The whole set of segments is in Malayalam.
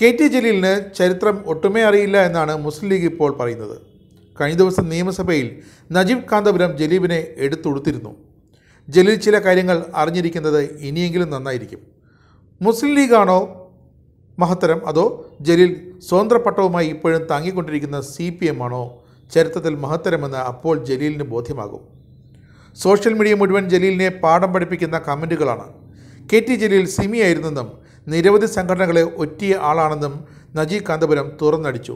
കെ ടി ജലീലിന് ചരിത്രം ഒട്ടുമേ അറിയില്ല എന്നാണ് മുസ്ലിം ലീഗ് ഇപ്പോൾ പറയുന്നത് കഴിഞ്ഞ ദിവസം നിയമസഭയിൽ നജീബ് കാന്തപുരം ജലീബിനെ എടുത്തുടുത്തിരുന്നു ജലീൽ ചില കാര്യങ്ങൾ അറിഞ്ഞിരിക്കുന്നത് ഇനിയെങ്കിലും നന്നായിരിക്കും മുസ്ലിം ലീഗാണോ മഹത്തരം അതോ ജലീൽ പട്ടവുമായി ഇപ്പോഴും താങ്ങിക്കൊണ്ടിരിക്കുന്ന സി പി എം ആണോ ചരിത്രത്തിൽ മഹത്തരമെന്ന് അപ്പോൾ ജലീലിന് ബോധ്യമാകും സോഷ്യൽ മീഡിയ മുഴുവൻ ജലീലിനെ പാഠം പഠിപ്പിക്കുന്ന കമൻറ്റുകളാണ് കെ ടി ജലീൽ സിമിയായിരുന്നെന്നും നിരവധി സംഘടനകളെ ഒറ്റിയ ആളാണെന്നും നജീബ് കാന്തപുരം തുറന്നടിച്ചു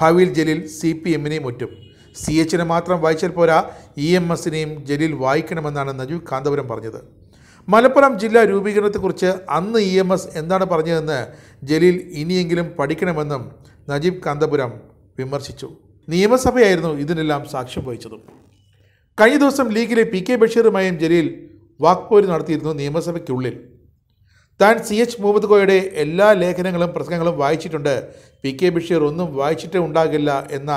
ഭാവിയിൽ ജലീൽ സി പി എമ്മിനെയും ഒറ്റും സി എച്ചിനെ മാത്രം വായിച്ചാൽ പോരാ ഇ എം എസിനെയും ജലീൽ വായിക്കണമെന്നാണ് നജീബ് കാന്തപുരം പറഞ്ഞത് മലപ്പുറം ജില്ലാ രൂപീകരണത്തെക്കുറിച്ച് അന്ന് ഇ എം എസ് എന്താണ് പറഞ്ഞതെന്ന് ജലീൽ ഇനിയെങ്കിലും പഠിക്കണമെന്നും നജീബ് കാന്തപുരം വിമർശിച്ചു നിയമസഭയായിരുന്നു ഇതിനെല്ലാം സാക്ഷ്യം വഹിച്ചതും കഴിഞ്ഞ ദിവസം ലീഗിലെ പി കെ ബഷീറുമായും ജലീൽ വാക്പോര് നടത്തിയിരുന്നു നിയമസഭയ്ക്കുള്ളിൽ താൻ സി എച്ച് മുഹമ്മദ് കോയുടെ എല്ലാ ലേഖനങ്ങളും പ്രസംഗങ്ങളും വായിച്ചിട്ടുണ്ട് പി കെ ബഷീർ ഒന്നും വായിച്ചിട്ടേ ഉണ്ടാകില്ല എന്ന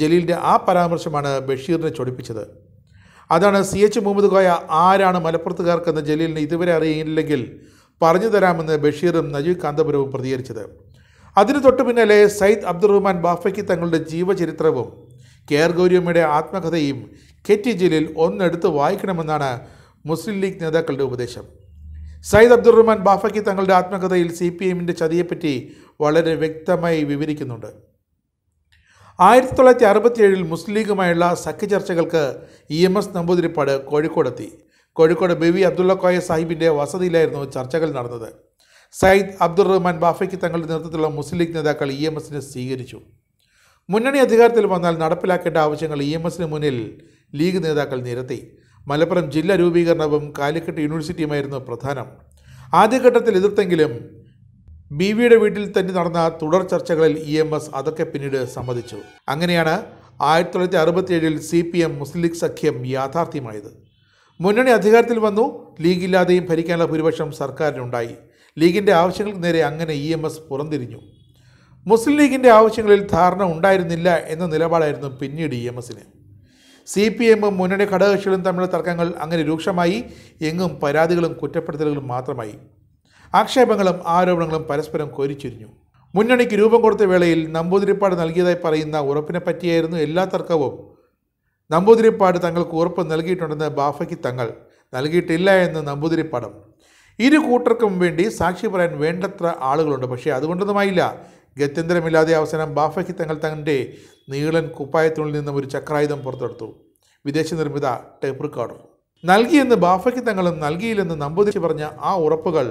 ജലീലിൻ്റെ ആ പരാമർശമാണ് ബഷീറിനെ ചൊടിപ്പിച്ചത് അതാണ് സി എച്ച് മുഹമ്മദ് കോയ ആരാണ് മലപ്പുറത്തുകാർക്കെന്ന് ജലീലിന് ഇതുവരെ അറിയില്ലെങ്കിൽ പറഞ്ഞു തരാമെന്ന് ബഷീറും നജീബ് കാന്തപുരവും പ്രതികരിച്ചത് അതിനു തൊട്ടു പിന്നാലെ സയ്യിദ് അബ്ദുറഹ്മാൻ ബാഫയ്ക്ക് തങ്ങളുടെ ജീവചരിത്രവും കെയർ ഗൗരിയമ്മയുടെ ആത്മകഥയും കെ ടി ജലീൽ ഒന്നെടുത്ത് വായിക്കണമെന്നാണ് മുസ്ലിം ലീഗ് നേതാക്കളുടെ ഉപദേശം സയ്യിദ് അബ്ദുറഹ്മാൻ ബാഫക്കി തങ്ങളുടെ ആത്മകഥയിൽ സി പി എമ്മിൻ്റെ ചതിയെപ്പറ്റി വളരെ വ്യക്തമായി വിവരിക്കുന്നുണ്ട് ആയിരത്തി തൊള്ളായിരത്തി അറുപത്തിയേഴിൽ മുസ്ലിം ലീഗുമായുള്ള സഖ്യ ചർച്ചകൾക്ക് ഇ എം എസ് നമ്പൂതിരിപ്പാട് കോഴിക്കോടെത്തി കോഴിക്കോട് ബി വി അബ്ദുള്ള കോയ സാഹിബിൻ്റെ വസതിയിലായിരുന്നു ചർച്ചകൾ നടന്നത് സയ്യിദ് അബ്ദുറഹ്മാൻ ബാഫയ്ക്ക് തങ്ങളുടെ നേതൃത്വത്തിലുള്ള മുസ്ലിം ലീഗ് നേതാക്കൾ ഇ എം എസിനെ സ്വീകരിച്ചു മുന്നണി അധികാരത്തിൽ വന്നാൽ നടപ്പിലാക്കേണ്ട ആവശ്യങ്ങൾ ഇ എം എസിന് മുന്നിൽ ലീഗ് നേതാക്കൾ നിരത്തി മലപ്പുറം ജില്ലാ രൂപീകരണവും കാലിക്കറ്റ് യൂണിവേഴ്സിറ്റിയുമായിരുന്നു പ്രധാനം ആദ്യഘട്ടത്തിൽ എതിർത്തെങ്കിലും ബി വിയുടെ വീട്ടിൽ തന്നെ നടന്ന തുടർ ചർച്ചകളിൽ ഇ എം എസ് അതൊക്കെ പിന്നീട് സമ്മതിച്ചു അങ്ങനെയാണ് ആയിരത്തി തൊള്ളായിരത്തി ഏഴിൽ C P M Muslim League സഖ്യം യാഥാർത്ഥ്യമായത് മുന്നണി അധികാരത്തിൽ വന്നു ലീഗില്ലാതെയും ഭരിക്കാനുള്ള ഭൂരിപക്ഷം സർക്കാരിനുണ്ടായി ലീഗിൻ്റെ ആവശ്യങ്ങൾക്ക് നേരെ അങ്ങനെ ഇ എം എസ് പുറന്തിരിഞ്ഞു മുസ്ലിം ലീഗിൻ്റെ ആവശ്യങ്ങളിൽ ധാരണ ഉണ്ടായിരുന്നില്ല എന്ന നിലപാടായിരുന്നു പിന്നീട് ഇ എം എസിന് സി പി എമ്മും മുന്നണി ഘടകകക്ഷികളും തമ്മിലുള്ള തർക്കങ്ങൾ അങ്ങനെ രൂക്ഷമായി എങ്ങും പരാതികളും കുറ്റപ്പെടുത്തലുകളും മാത്രമായി ആക്ഷേപങ്ങളും ആരോപണങ്ങളും പരസ്പരം കോരിച്ചിരിഞ്ഞു മുന്നണിക്ക് രൂപം കൊടുത്ത വേളയിൽ നമ്പൂതിരിപ്പാട് നൽകിയതായി പറയുന്ന ഉറപ്പിനെ പറ്റിയായിരുന്നു എല്ലാ തർക്കവും നമ്പൂതിരിപ്പാട് തങ്ങൾക്ക് ഉറപ്പ് നൽകിയിട്ടുണ്ടെന്ന് ബാഫയ്ക്ക് തങ്ങൾ നൽകിയിട്ടില്ല എന്ന് നമ്പൂതിരിപ്പാടം ഇരു കൂട്ടർക്കും വേണ്ടി സാക്ഷി പറയാൻ വേണ്ടത്ര ആളുകളുണ്ട് പക്ഷേ അതുകൊണ്ടൊന്നുമായില്ല ഗത്യന്തരമില്ലാതെ അവസാനം ബാഫയ്ക്ക് തങ്ങൾ തൻ്റെ നീളൻ കുപ്പായത്തിനുള്ളിൽ നിന്നും ഒരു ചക്രായുധം പുറത്തെടുത്തു വിദേശ നിർമ്മിത ടേപ്പ് റെക്കോർഡും നൽകിയെന്ന് ബാഫയ്ക്ക് തങ്ങളും നൽകിയില്ലെന്ന് നമ്പൂതിരി പറഞ്ഞ ആ ഉറപ്പുകൾ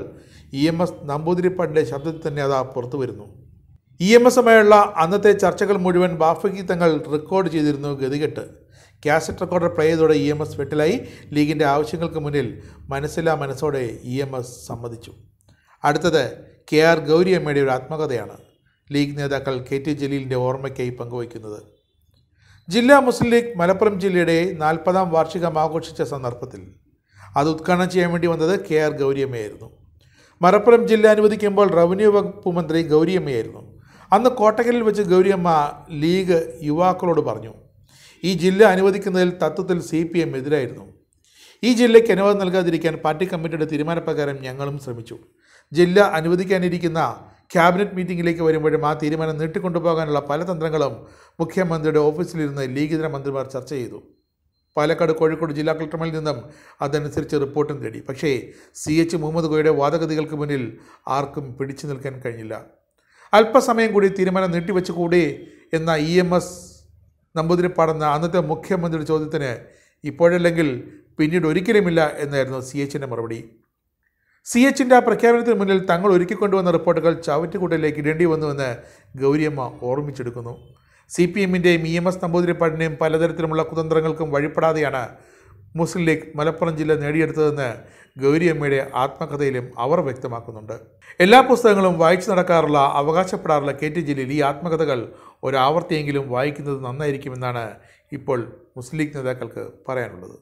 ഇ എം എസ് നമ്പൂതിരിപ്പാടിൻ്റെ ശബ്ദത്തിൽ തന്നെ അതാ പുറത്തു വരുന്നു ഇ എം എസുമായുള്ള അന്നത്തെ ചർച്ചകൾ മുഴുവൻ ബാഫയ്ക്ക് തങ്ങൾ റെക്കോർഡ് ചെയ്തിരുന്നു ഗതികെട്ട് കാസറ്റ് റെക്കോർഡർ പ്ലേ ചെയ്തോടെ ഇ എം എസ് വെട്ടിലായി ലീഗിൻ്റെ ആവശ്യങ്ങൾക്ക് മുന്നിൽ മനസ്സിലാ മനസ്സോടെ ഇ എം എസ് സമ്മതിച്ചു അടുത്തത് കെ ആർ ഗൗരിയമ്മയുടെ ഒരു ആത്മകഥയാണ് ലീഗ് നേതാക്കൾ കെ ടി ജലീലിൻ്റെ ഓർമ്മയ്ക്കായി പങ്കുവയ്ക്കുന്നത് ജില്ലാ മുസ്ലിം ലീഗ് മലപ്പുറം ജില്ലയുടെ നാൽപ്പതാം വാർഷികം ആഘോഷിച്ച സന്ദർഭത്തിൽ അത് ഉദ്ഘാടനം ചെയ്യാൻ വേണ്ടി വന്നത് കെ ആർ ഗൗരിയമ്മയായിരുന്നു മലപ്പുറം ജില്ല അനുവദിക്കുമ്പോൾ റവന്യൂ വകുപ്പ് മന്ത്രി ഗൗരിയമ്മയായിരുന്നു അന്ന് കോട്ടക്കലിൽ വെച്ച് ഗൗരിയമ്മ ലീഗ് യുവാക്കളോട് പറഞ്ഞു ഈ ജില്ല അനുവദിക്കുന്നതിൽ തത്വത്തിൽ സി പി എം എതിരായിരുന്നു ഈ ജില്ലയ്ക്ക് അനുവാദം നൽകാതിരിക്കാൻ പാർട്ടി കമ്മിറ്റിയുടെ തീരുമാനപ്രകാരം ഞങ്ങളും ശ്രമിച്ചു ജില്ല അനുവദിക്കാനിരിക്കുന്ന ക്യാബിനറ്റ് മീറ്റിംഗിലേക്ക് വരുമ്പോഴും ആ തീരുമാനം നീട്ടിക്കൊണ്ടുപോകാനുള്ള പല തന്ത്രങ്ങളും മുഖ്യമന്ത്രിയുടെ ഓഫീസിലിരുന്ന് ലീഗിതര മന്ത്രിമാർ ചർച്ച ചെയ്തു പാലക്കാട് കോഴിക്കോട് ജില്ലാ കളക്ടർമാരിൽ നിന്നും അതനുസരിച്ച് റിപ്പോർട്ടും തേടി പക്ഷേ സി എച്ച് മുഹമ്മദ് ഗോയുടെ വാദഗതികൾക്ക് മുന്നിൽ ആർക്കും പിടിച്ചു നിൽക്കാൻ കഴിഞ്ഞില്ല അല്പസമയം കൂടി തീരുമാനം നീട്ടിവെച്ചുകൂടി എന്ന ഇ എം എസ് നമ്പൂതിരിപ്പാടെന്ന അന്നത്തെ മുഖ്യമന്ത്രിയുടെ ചോദ്യത്തിന് ഇപ്പോഴല്ലെങ്കിൽ പിന്നീട് ഒരിക്കലുമില്ല എന്നായിരുന്നു സി എച്ചിൻ്റെ മറുപടി സി എച്ചിൻ്റെ ആ പ്രഖ്യാപനത്തിന് മുന്നിൽ തങ്ങൾ ഒരുക്കിക്കൊണ്ടുവന്ന റിപ്പോർട്ടുകൾ ചവറ്റുകൂട്ടലിലേക്ക് ഇടേണ്ടി വന്നുവെന്ന് ഗൗരിയമ്മ ഓർമ്മിച്ചെടുക്കുന്നു സി പി എമ്മിൻ്റെയും ഇ എം എസ് നമ്പൂതിരിപ്പാടിൻ്റെയും പലതരത്തിലുമുള്ള കുതന്ത്രങ്ങൾക്കും വഴിപ്പെടാതെയാണ് മുസ്ലിം ലീഗ് മലപ്പുറം ജില്ല നേടിയെടുത്തതെന്ന് ഗൗരിയമ്മയുടെ ആത്മകഥയിലും അവർ വ്യക്തമാക്കുന്നുണ്ട് എല്ലാ പുസ്തകങ്ങളും വായിച്ചു നടക്കാറുള്ള അവകാശപ്പെടാറുള്ള കെ ടി ജലീൽ ഈ ആത്മകഥകൾ ഒരാവർത്തിയെങ്കിലും വായിക്കുന്നത് നന്നായിരിക്കുമെന്നാണ് ഇപ്പോൾ മുസ്ലിം ലീഗ് നേതാക്കൾക്ക് പറയാനുള്ളത്